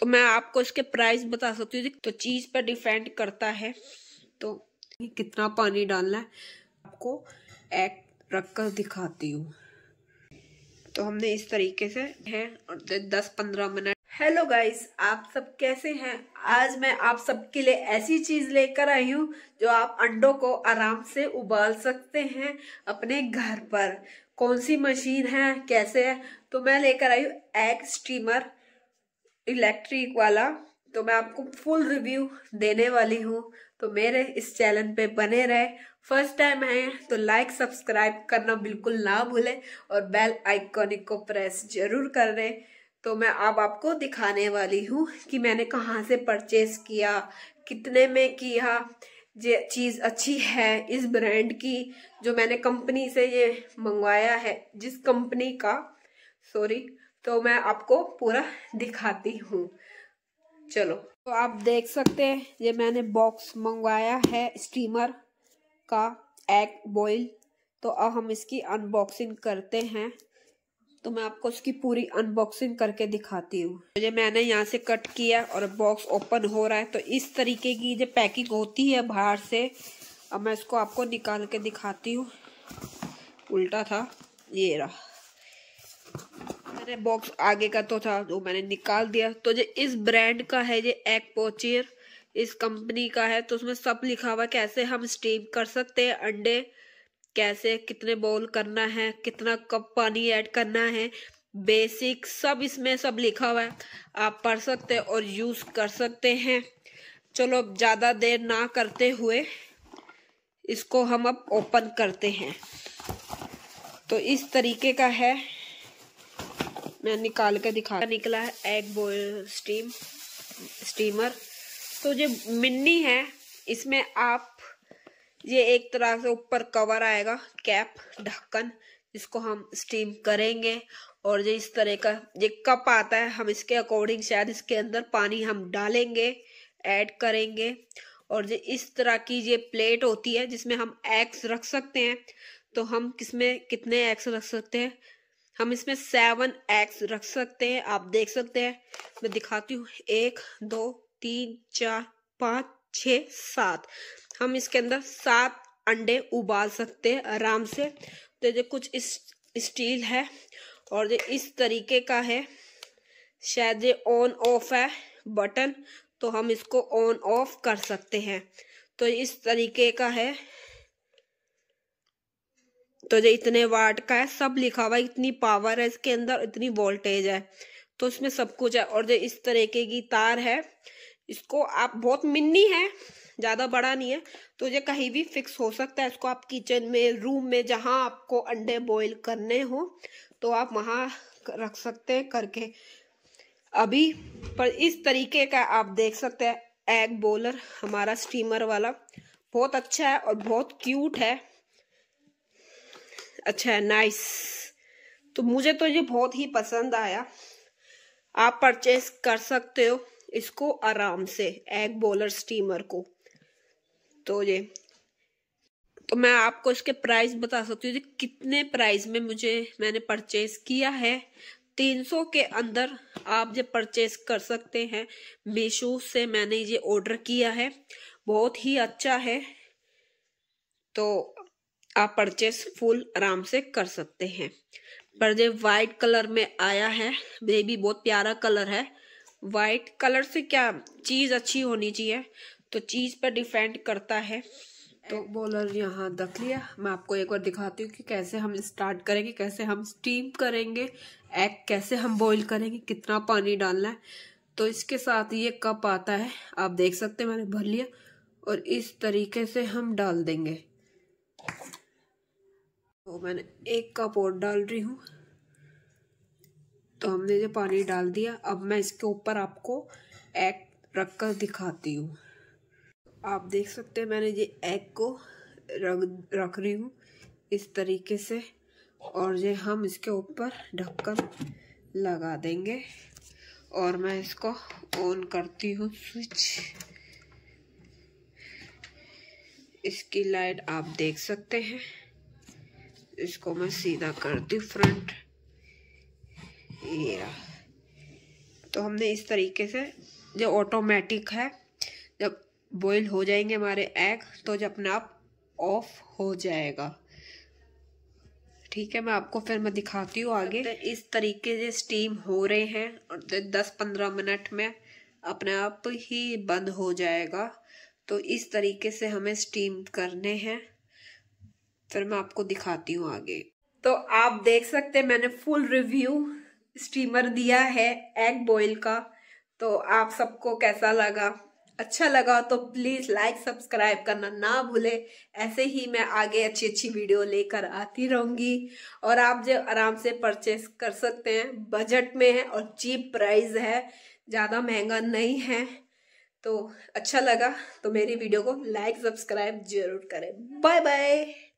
तो मैं आपको इसके प्राइस बता सकती हूँ तो चीज़ पर डिपेंड करता है तो कितना पानी डालना है आपको एक रख कर दिखाती हूँ तो हमने इस तरीके से है और दस पंद्रह मिनट हेलो गाइस आप सब कैसे हैं आज मैं आप सबके लिए ऐसी चीज लेकर आई हूँ जो आप अंडों को आराम से उबाल सकते हैं अपने घर पर कौन सी मशीन है कैसे है तो मैं लेकर आई हूँ एग स्टीमर इलेक्ट्रिक वाला तो मैं आपको फुल रिव्यू देने वाली हूँ तो मेरे इस चैनल पे बने रहे फर्स्ट टाइम है तो लाइक सब्सक्राइब करना बिल्कुल ना भूलें और बेल आइकॉनिक को प्रेस जरूर कर रहे तो मैं अब आप आपको दिखाने वाली हूँ कि मैंने कहाँ से परचेज किया कितने में किया ये चीज़ अच्छी है इस ब्रांड की जो मैंने कंपनी से ये मंगवाया है जिस कंपनी का सॉरी तो मैं आपको पूरा दिखाती हूँ चलो तो आप देख सकते हैं ये मैंने बॉक्स मंगवाया है स्टीमर का एग बॉइल तो अब हम इसकी अनबॉक्सिंग करते हैं तो मैं आपको उसकी पूरी अनबॉक्सिंग करके दिखाती हूँ तो ये मैंने यहाँ से कट किया और बॉक्स ओपन हो रहा है तो इस तरीके की जो पैकिंग होती है बाहर से अब मैं इसको आपको निकाल के दिखाती हूँ उल्टा था ये रहा सारे बॉक्स आगे का तो था वो मैंने निकाल दिया तो ये इस ब्रांड का है ये एग पोचियर इस कंपनी का है तो उसमें सब लिखा हुआ कैसे हम स्टीम कर सकते हैं अंडे कैसे कितने बॉल करना है कितना कप पानी ऐड करना है बेसिक सब इसमें सब लिखा हुआ है आप पढ़ सकते और यूज़ कर सकते हैं चलो ज़्यादा देर ना करते हुए इसको हम अब ओपन करते हैं तो इस तरीके का है मैं निकाल कर दिखा निकला है एग बॉयल स्टीम स्टीमर तो जो मिन्नी है इसमें आप ये एक तरह से ऊपर कवर आएगा कैप ढक्कन इसको हम स्टीम करेंगे और जो इस तरह का ये कप आता है हम इसके अकॉर्डिंग शायद इसके अंदर पानी हम डालेंगे ऐड करेंगे और जो इस तरह की ये प्लेट होती है जिसमें हम एग्स रख सकते हैं तो हम किसमें कितने एग्स रख सकते हैं हम इसमें सेवन एक्स रख सकते हैं आप देख सकते हैं मैं दिखाती हूँ एक दो तीन चार पाँच छ सात हम इसके अंदर सात अंडे उबाल सकते हैं आराम से तो ये कुछ इस स्टील है और ये इस तरीके का है शायद ये ऑन ऑफ है बटन तो हम इसको ऑन ऑफ कर सकते हैं तो इस तरीके का है तो जो इतने वाट का है सब लिखा हुआ इतनी पावर है इसके अंदर इतनी वोल्टेज है तो इसमें सब कुछ है और जो इस तरीके की तार है इसको आप बहुत मिनी है ज़्यादा बड़ा नहीं है तो ये कहीं भी फिक्स हो सकता है इसको आप किचन में रूम में जहां आपको अंडे बॉईल करने हो तो आप वहां रख सकते हैं करके अभी पर इस तरीके का आप देख सकते हैं एग बोलर हमारा स्टीमर वाला बहुत अच्छा है और बहुत क्यूट है अच्छा है नाइस तो मुझे तो ये बहुत ही पसंद आया आप परचेस कर सकते हो इसको आराम से एग बॉलर स्टीमर को तो ये तो मैं आपको इसके प्राइस बता सकती हूँ कितने प्राइस में मुझे मैंने परचेज किया है 300 के अंदर आप ये परचेज कर सकते हैं मीशो से मैंने ये ऑर्डर किया है बहुत ही अच्छा है तो आप परचेस फुल आराम से कर सकते हैं पर्दे वाइट कलर में आया है बेबी बहुत प्यारा कलर है वाइट कलर से क्या चीज़ अच्छी होनी चाहिए तो चीज़ पर डिपेंड करता है तो बॉलर यहाँ रख लिया मैं आपको एक बार दिखाती हूँ कि कैसे हम स्टार्ट करेंगे कैसे हम स्टीम करेंगे एग कैसे हम बॉईल करेंगे कितना पानी डालना है तो इसके साथ ये कप आता है आप देख सकते हैं मैंने भर लिया और इस तरीके से हम डाल देंगे तो मैंने एक कप और डाल रही हूँ तो हमने जो पानी डाल दिया अब मैं इसके ऊपर आपको एग रख कर दिखाती हूँ आप देख सकते हैं मैंने ये एग को रख रख रही हूँ इस तरीके से और ये हम इसके ऊपर ढक्कन लगा देंगे और मैं इसको ऑन करती हूँ स्विच इसकी लाइट आप देख सकते हैं इसको मैं सीधा करती फ्रंट ये तो हमने इस तरीके से जो ऑटोमेटिक है जब बॉईल हो जाएंगे हमारे एग तो जब अपने आप ऑफ हो जाएगा ठीक है मैं आपको फिर मैं दिखाती हूँ आगे तो इस तरीके से स्टीम हो रहे हैं और दस पंद्रह मिनट में अपने आप ही बंद हो जाएगा तो इस तरीके से हमें स्टीम करने हैं फिर मैं आपको दिखाती हूँ आगे तो आप देख सकते हैं मैंने फुल रिव्यू स्टीमर दिया है एग बॉयल का तो आप सबको कैसा लगा अच्छा लगा तो प्लीज़ लाइक सब्सक्राइब करना ना भूले ऐसे ही मैं आगे अच्छी अच्छी वीडियो लेकर आती रहूँगी और आप जो आराम से परचेस कर सकते हैं बजट में है और चीप प्राइस है ज़्यादा महंगा नहीं है तो अच्छा लगा तो मेरी वीडियो को लाइक सब्सक्राइब जरूर करें बाय बाय